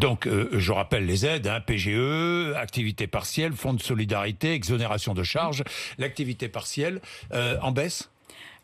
Donc, euh, je rappelle les aides, hein, PGE, activité partielle, fonds de solidarité, exonération de charges. L'activité partielle euh, en baisse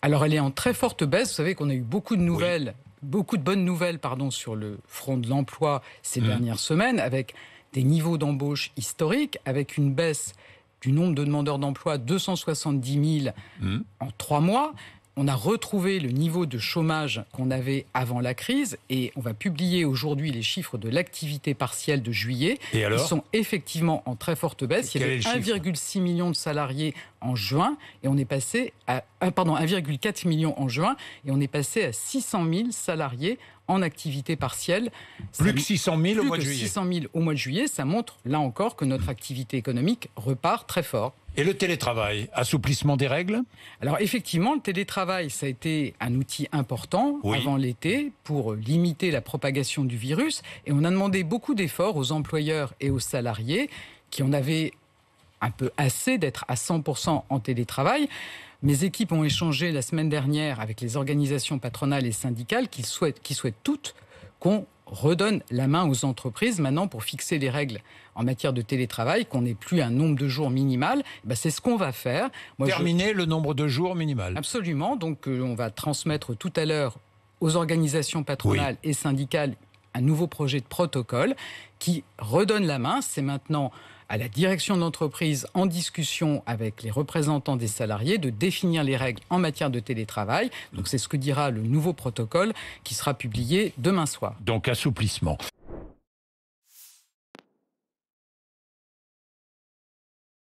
Alors, elle est en très forte baisse. Vous savez qu'on a eu beaucoup de nouvelles, beaucoup de bonnes nouvelles, pardon, sur le front de l'emploi ces mmh. dernières semaines, avec des niveaux d'embauche historiques, avec une baisse du nombre de demandeurs d'emploi, 270 000 mmh. en trois mois, on a retrouvé le niveau de chômage qu'on avait avant la crise et on va publier aujourd'hui les chiffres de l'activité partielle de juillet. Et Ils sont effectivement en très forte baisse. Il y avait 1,6 million de salariés en juin et on est passé à euh, pardon 1,4 million en juin et on est passé à 600 000 salariés en activité partielle. Plus que 600 600 000 au mois de juillet, ça montre là encore que notre activité économique repart très fort. Et le télétravail, assouplissement des règles Alors effectivement, le télétravail, ça a été un outil important avant l'été pour limiter la propagation du virus. Et on a demandé beaucoup d'efforts aux employeurs et aux salariés qui en avaient un peu assez d'être à 100% en télétravail. Mes équipes ont échangé la semaine dernière avec les organisations patronales et syndicales qui souhaitent, qui souhaitent toutes qu'on redonne la main aux entreprises maintenant pour fixer les règles en matière de télétravail, qu'on n'ait plus un nombre de jours minimal. Bah, c'est ce qu'on va faire. Terminer le nombre de jours minimal. Absolument. Donc, euh, on va transmettre tout à l'heure aux organisations patronales et syndicales un nouveau projet de protocole qui redonne la main. C'est maintenant à la direction d'entreprise, en discussion avec les représentants des salariés de définir les règles en matière de télétravail. Donc c'est ce que dira le nouveau protocole qui sera publié demain soir. Donc assouplissement.